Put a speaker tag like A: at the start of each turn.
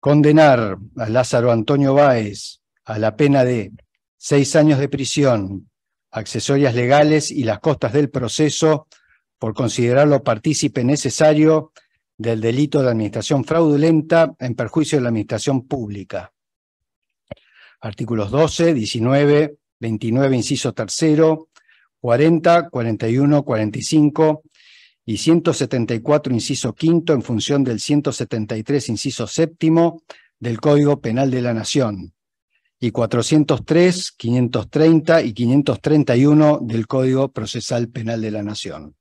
A: condenar a Lázaro Antonio Báez a la pena de seis años de prisión, accesorias legales y las costas del proceso por considerarlo partícipe necesario del delito de administración fraudulenta en perjuicio de la administración pública. Artículos 12, 19, 29, inciso tercero, 40, 41, 45 y 174, inciso quinto, en función del 173, inciso séptimo, del Código Penal de la Nación, y 403, 530 y 531 del Código Procesal Penal de la Nación.